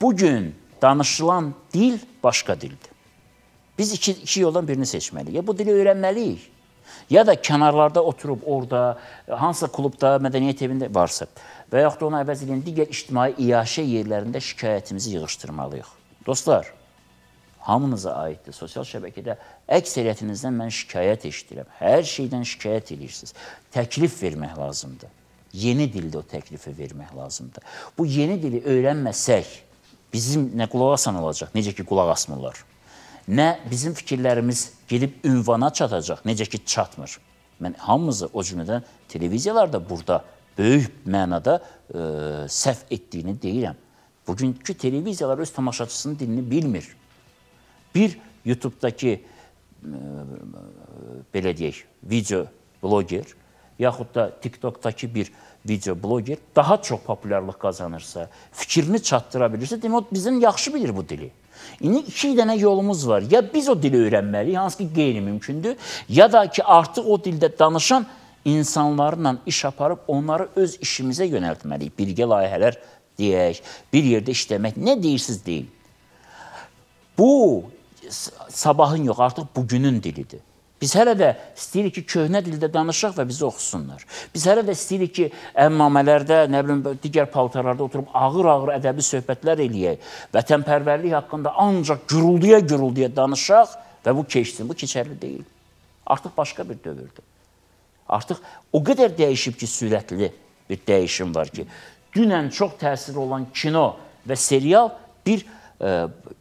Bu gün danışılan dil başqa dildir. Biz iki, iki yoldan birini seçməliyik. Ya bu dili öyrənməliyik, ya da kənarlarda oturub orada, hansısa klubda, mədəniyyət evində varsa və yaxud da ona əvəz edən digər ictimai iaşə yerlərində şikayətimizi yığışdırmalıyıq. Dostlar, hamınıza aiddir. Sosial şəbəkədə əksəriyyətinizdən mən şikayət eşidirəm. Hər şeydən şikayət edirsiniz. Təklif vermək lazımdır. Yeni dildə o təklifi vermək lazımdır. Bu yeni dili öyrənməsək, bizim nə qulaq asan olacaq, necə ki qulaq asmırlar. Nə bizim fikirlərimiz gedib ünvana çatacaq, necə ki çatmır. Mən hamımızı o cümlədən televiziyalarda burada böyük mənada e, səhv etdiyini deyirəm. Bugünkü televiziyalar öz tamaşaçısının dilini bilmir. Bir YouTube-dakı e, belə deyək, video bloger yaxud da TikTokdakı bir videobloger daha çox populyarlıq qazanırsa, fikrini çatdıra bilirsə, demək o bizdən yaxşı bilir bu dili. İndi iki dənə yolumuz var. Ya biz o dili öyrənməliyik, hansı ki qeyri-mümkündür, ya da ki artıq o dildə danışan insanlarla iş aparıb onları öz işimizə yönəltməliyik. Birgə layihələr deyək, bir yerdə işləmək nə deyirsiz deyin. Bu sabahın yox, artıq bugünün dilidir. Biz hələ də istəyirik ki, köhnə dildə danışaq və bizi oxusunlar. Biz hələ də istəyirik ki, əmmamələrdə, nə bilim, digər paltarlarda oturub ağır-ağır ədəbi söhbətlər eləyək. Vətənpərvərlik haqqında ancaq gürulduya-gürulduya danışaq və bu keçsin. Bu keçərli deyil. Artıq başqa bir dövrdür. Artıq o qədər dəyişib ki, sürətli bir dəyişim var ki, dünən çox təsir olan kino və serial bir, e,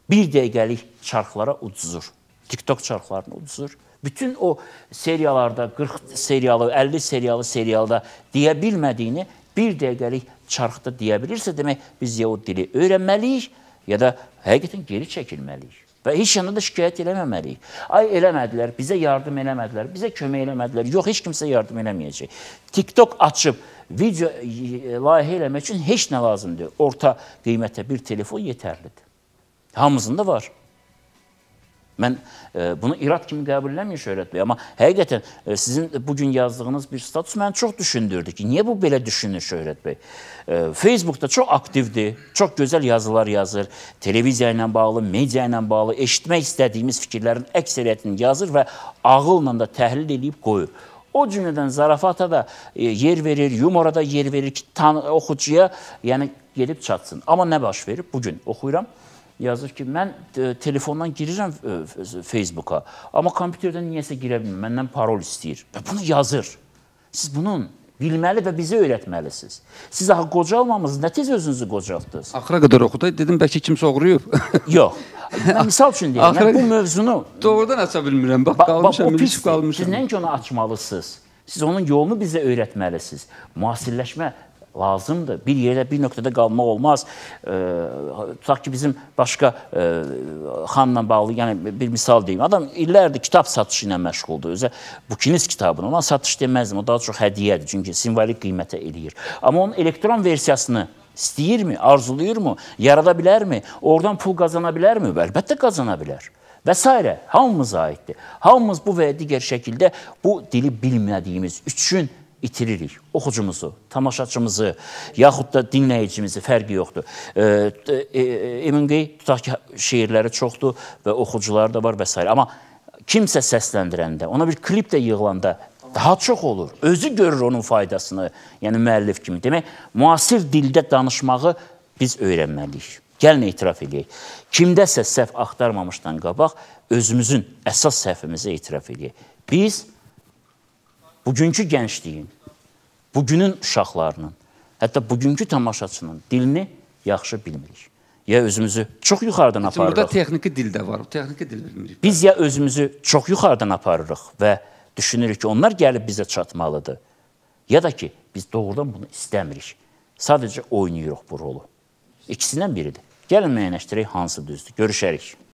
bir dəqiqəlik çarxlara ucuzur. TikTok çarxlarına ucuzur. Bütün o seriyalarda, 40 seriyalı, 50 seriyalı serialda deyə bilmədiyini bir dəqiqəlik çarxda deyə bilirsə, demək biz ya o dili öyrənməliyik, ya da həqiqətən geri çəkilməliyik. Və heç yana da şikayət eləməməliyik. Ay eləmədilər, bizə yardım eləmədilər, bizə kömək eləmədilər. Yox, heç kimsə yardım eləməyəcək. TikTok açıb video e, layihə eləmək üçün heç nə lazım deyil. Orta qiymətə bir telefon yetərlidir. Hamısında var. Mən e, bunu irad kimi qəbulləmir Şöhrət bəy, amma həqiqətən e, sizin bu gün yazdığınız bir status məni çox düşündürdü ki, niyə bu belə düşünür Şöhrət bəy? E, Facebookda çox aktivdir, çox gözəl yazılar yazır, televiziya ilə bağlı, media ilə bağlı eşitmək istədiyimiz fikirlərin əksəriyyətini yazır və ağılla da təhlil edib qoyur. O cümlədən zarafata da e, yer verir, yumora da yer verir ki, oxucuya yəni gedib çatsın. Amma nə baş verir? Bu gün oxuyuram yazır ki, mən e, telefondan girirəm e, Facebooka, amma kompüterdən niyəsə girə bilmirəm, məndən parol istəyir. Və bunu yazır. Siz bunun bilməli və bizə öyrətməlisiniz. Siz axı qocalmamısınız, nə tez özünüzü qocaltdınız? Axıra qədər oxudu, dedim bəlkə kimsə oğruyub. Yox. Mən misal üçün deyirəm, Axıra... mən bu mövzunu doğrudan aça bilmirəm. Bax, ba qalmışam, ba ilişib qalmışam. Siz nəinki onu açmalısınız. Siz onun yolunu bizə öyrətməlisiniz. Müasirləşmə lazımdır. Bir yerdə, bir nöqtədə qalmaq olmaz. E, tutaq ki, bizim başqa e, xanla bağlı, yəni bir misal deyim. Adam illərdir kitab satışı ilə məşğuldur. Özə Bukiniz kitabını ona satış deməzdim. O daha çox hədiyyədir, çünki simvolik qiymətə eləyir. Amma onun elektron versiyasını istəyirmi, arzulayırmı, yarada bilərmi, oradan pul qazana bilərmi? Əlbəttə qazana bilər və s. hamımıza aiddir. Hamımız bu və ya digər şəkildə bu dili bilmədiyimiz üçün itiririk. Oxucumuzu, tamaşaçımızı, yaxud da dinləyicimizi fərqi yoxdur. E, e, Eminqey tutaq ki, şeirləri çoxdur və oxucuları da var və s. Amma kimsə səsləndirəndə, ona bir klip də yığılanda daha çox olur. Özü görür onun faydasını, yəni müəllif kimi. Demək, müasir dildə danışmağı biz öyrənməliyik. Gəlin etiraf eləyək. Kimdəsə səhv axtarmamışdan qabaq özümüzün əsas səhvimizi etiraf eləyək. Biz bugünkü gəncliyin, bugünün uşaqlarının, hətta bugünkü tamaşaçının dilini yaxşı bilmirik. Ya özümüzü çox yuxarıdan aparırıq. Burada texniki dil də var, texniki dil bilmirik. Biz ya özümüzü çox yuxarıdan aparırıq və düşünürük ki, onlar gəlib bizə çatmalıdır. Ya da ki, biz doğrudan bunu istəmirik. Sadəcə oynayırıq bu rolu. İkisindən biridir. Gəlin müəyyənləşdirək hansı düzdür. Görüşərik.